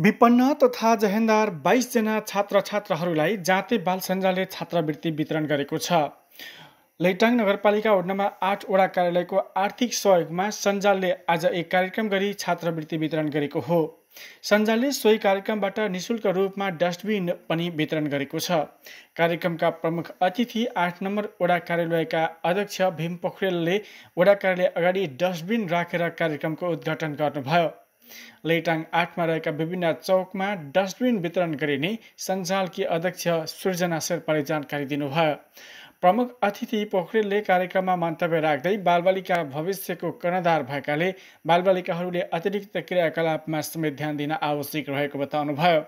विपन्न तथा जहेन्दार बाइसजना छात्र छात्राहरूलाई जाते बाल सञ्जालले छात्रवृत्ति वितरण गरेको छ लैटाङ नगरपालिका वडा आठवटा कार्यालयको आर्थिक सहयोगमा सञ्जालले आज एक कार्यक्रम गरी छात्रवृत्ति वितरण गरेको हो सञ्जालले सोही कार्यक्रमबाट निशुल्क रूपमा डस्टबिन पनि वितरण गरेको छ कार्यक्रमका प्रमुख अतिथि आठ नम्बर वडा कार्यालयका अध्यक्ष भीम पोखरेलले वडा कार्यालय अगाडि डस्टबिन राखेर कार्यक्रमको उद्घाटन गर्नुभयो लैटाङ आठमा रहेका विभिन्न चौकमा डस्टबिन वितरण गरिने सञ्जालकी अध्यक्ष सृजना शेर्पाले जानकारी दिनुभयो प्रमुख अतिथि पोखरेलले कार्यक्रममा मन्तव्य राख्दै बालबालिका भविष्यको कर्णधार भएकाले बालबालिकाहरूले अतिरिक्त क्रियाकलापमा समेत ध्यान दिन आवश्यक रहेको बताउनुभयो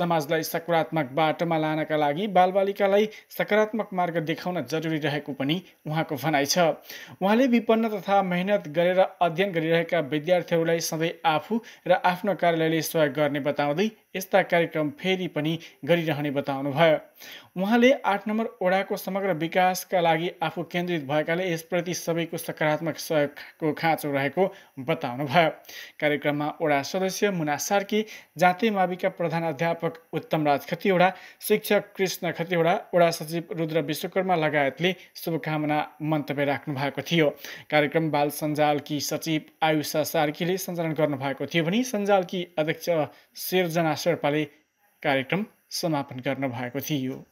समाजलाई सकारात्मक बाटोमा लानका लागि बालबालिकालाई सकारात्मक मार्ग देखाउन जरुरी रहेको पनि उहाँको भनाइ छ उहाँले विपन्न तथा मेहनत गरेर अध्ययन गरिरहेका विद्यार्थीहरूलाई सधैँ आफू र आफ्नो कार्यालयले सहयोग गर्ने बताउँदै यस्ता कार्यक्रम फेरि पनि गरिरहने बताउनुभयो उहाँले आठ नम्बर ओडाको समग्र विकासका लागि आफू केन्द्रित भएकाले यसप्रति सबैको सकारात्मक सहयोगको खाँचो रहेको बताउनुभयो कार्यक्रममा वडा सदस्य मुना सार्की जातीय माविका प्रधान अध्यापक उत्तमराज खतिवडा शिक्षक कृष्ण खतिवडा वडा सचिव रुद्र विश्वकर्मा लगायतले शुभकामना मन्तव्य राख्नु भएको थियो कार्यक्रम बाल सञ्जालकी सचिव आयुषा सार्कीले सञ्चालन गर्नुभएको थियो भने सञ्जालकी अध्यक्ष सिर्जना शेर्पाले कार्यक्रम समापन गर्नुभएको थियो